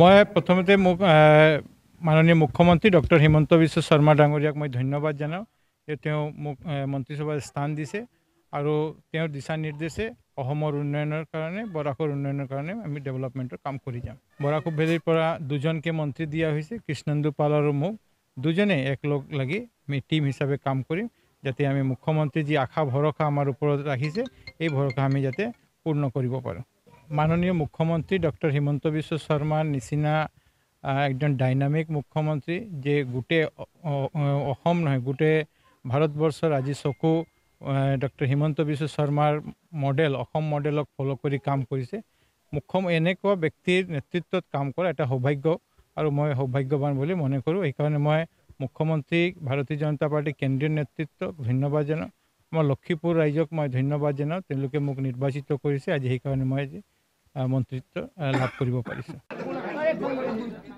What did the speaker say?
মই প্ৰথমতে মোক মাননীয় মুখ্যমন্ত্ৰী ডক্টৰ হিমন্ত বিশ্ব শৰ্মা ডাঙৰীয়াক মই ধন্যবাদ জনাওঁ যে তেওঁ মোক মন্ত্ৰীসভাত স্থান দিছে আৰু তেওঁৰ দিশা নিৰ্দেশে অসমৰ উন্নয়নৰ কাৰণে বৰাকৰ উন্নয়নৰ কাৰণে আমি ডেভেলপমেণ্টৰ কাম কৰি যাম বৰাকু ভেলীৰ পৰা দুজনকে মন্ত্ৰী দিয়া হৈছে কৃষ্ণেন্দু পাল আৰু মোক দুজনে একলগ লাগি আমি টীম হিচাপে কাম কৰিম যাতে আমি মুখ্যমন্ত্ৰী যি আশা ভৰসা আমাৰ ওপৰত ৰাখিছে এই ভৰসা আমি যাতে পূৰ্ণ কৰিব পাৰোঁ মাননীয় মুখ্যমন্ত্ৰী ডক্টৰ হিমন্ত বিশ্ব শৰ্মাৰ নিচিনা একদম ডাইনামিক মুখ্যমন্ত্ৰী যে গোটেই অসম নহয় গোটেই ভাৰতবৰ্ষৰ আজি চকু ডক্টৰ হিমন্ত বিশ্ব শৰ্মাৰ মডেল অসম মডেলক ফ'ল' কৰি কাম কৰিছে মুখ্য এনেকুৱা ব্যক্তিৰ নেতৃত্বত কাম কৰা এটা সৌভাগ্য আৰু মই সৌভাগ্যৱান বুলি মনে কৰোঁ সেইকাৰণে মই মুখ্যমন্ত্ৰীক ভাৰতীয় জনতা পাৰ্টীৰ কেন্দ্ৰীয় নেতৃত্বক ধন্যবাদ জনাওঁ মই লখিমপুৰ ৰাইজক মই ধন্যবাদ জনাওঁ তেওঁলোকে মোক নিৰ্বাচিত কৰিছে আজি সেইকাৰণে মই আজি মন্ত্ৰিত্ব লাভ কৰিব পাৰিছে